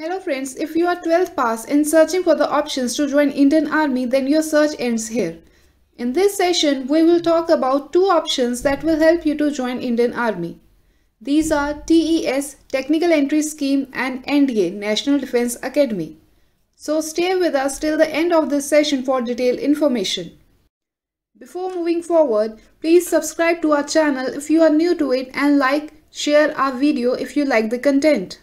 Hello friends, if you are 12th pass and searching for the options to join Indian Army then your search ends here. In this session, we will talk about two options that will help you to join Indian Army. These are TES Technical Entry Scheme and NDA National Defense Academy. So stay with us till the end of this session for detailed information. Before moving forward, please subscribe to our channel if you are new to it and like, share our video if you like the content.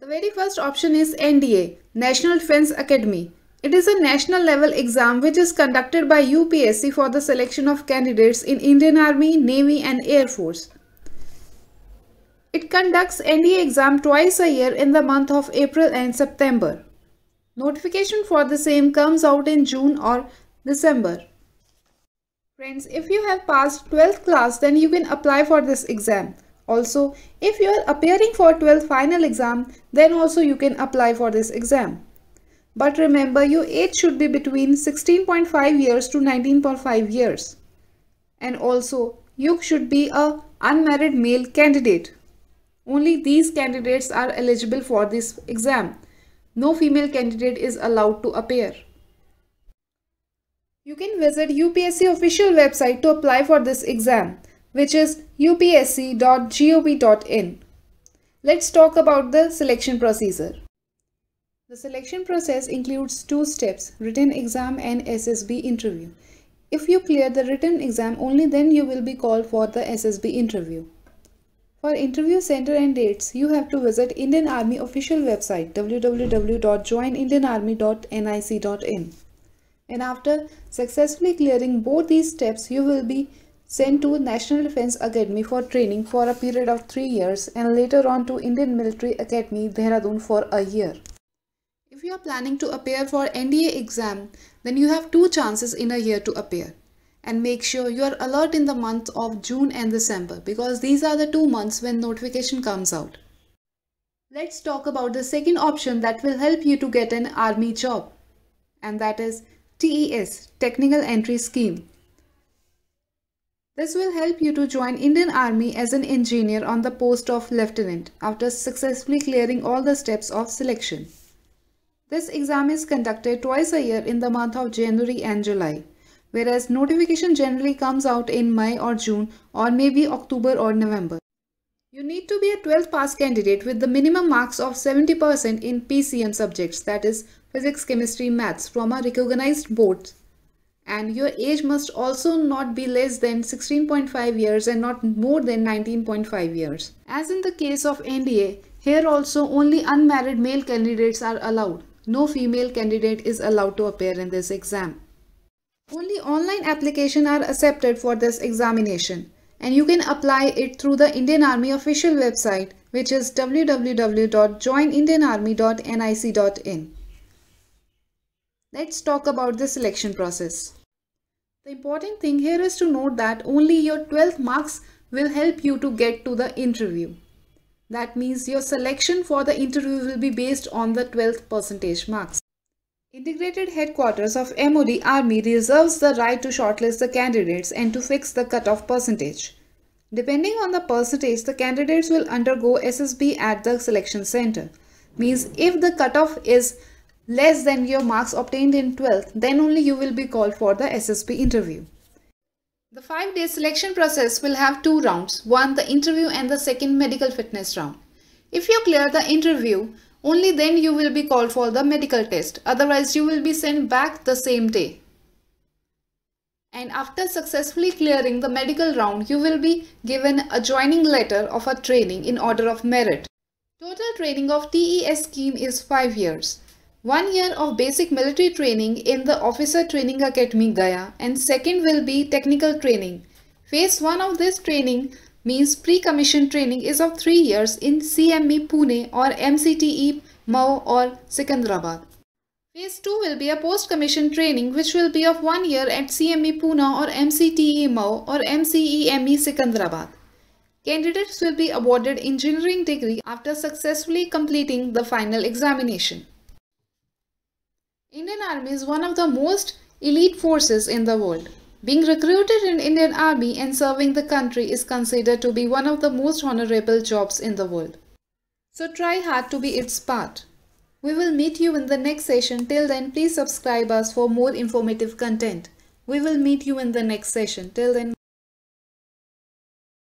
The very first option is NDA, National Defense Academy. It is a national level exam which is conducted by UPSC for the selection of candidates in Indian Army, Navy and Air Force. It conducts NDA exam twice a year in the month of April and September. Notification for the same comes out in June or December. Friends, if you have passed 12th class then you can apply for this exam. Also, if you are appearing for 12th final exam, then also you can apply for this exam. But remember, your age should be between 16.5 years to 19.5 years. And also, you should be a unmarried male candidate. Only these candidates are eligible for this exam. No female candidate is allowed to appear. You can visit UPSC official website to apply for this exam which is upsc.gov.in. Let's talk about the selection procedure. The selection process includes two steps, written exam and SSB interview. If you clear the written exam only then you will be called for the SSB interview. For interview center and dates, you have to visit Indian Army official website www.joinindianarmy.nic.in. And after successfully clearing both these steps, you will be sent to National Defense Academy for training for a period of 3 years and later on to Indian Military Academy Dehradun for a year. If you are planning to appear for NDA exam, then you have two chances in a year to appear. And make sure you are alert in the month of June and December because these are the two months when notification comes out. Let's talk about the second option that will help you to get an army job. And that is TES, Technical Entry Scheme. This will help you to join Indian Army as an engineer on the post of lieutenant after successfully clearing all the steps of selection. This exam is conducted twice a year in the month of January and July, whereas notification generally comes out in May or June or maybe October or November. You need to be a 12th pass candidate with the minimum marks of 70% in PCM subjects that is physics, chemistry, maths from a recognized board and your age must also not be less than 16.5 years and not more than 19.5 years. As in the case of NDA, here also only unmarried male candidates are allowed. No female candidate is allowed to appear in this exam. Only online application are accepted for this examination and you can apply it through the Indian Army official website which is www.joinindianarmy.nic.in. Let's talk about the selection process. The important thing here is to note that only your 12 marks will help you to get to the interview. That means your selection for the interview will be based on the 12th percentage marks. Integrated Headquarters of MOD Army reserves the right to shortlist the candidates and to fix the cutoff percentage. Depending on the percentage, the candidates will undergo SSB at the selection center. Means if the cutoff is less than your marks obtained in 12th, then only you will be called for the SSP interview. The 5-day selection process will have two rounds, one the interview and the second medical fitness round. If you clear the interview, only then you will be called for the medical test, otherwise you will be sent back the same day. And after successfully clearing the medical round, you will be given a joining letter of a training in order of merit. Total training of TES scheme is 5 years. One year of basic military training in the Officer Training Academy Gaya and second will be technical training. Phase 1 of this training means pre-commission training is of 3 years in CME Pune or MCTE Mau or Sikandrabad. Phase 2 will be a post-commission training which will be of 1 year at CME Pune or MCTE Mau or MCEME Sikandrabad. Candidates will be awarded engineering degree after successfully completing the final examination. Indian Army is one of the most elite forces in the world. Being recruited in Indian Army and serving the country is considered to be one of the most honorable jobs in the world. So try hard to be its part. We will meet you in the next session. Till then, please subscribe us for more informative content. We will meet you in the next session. Till then.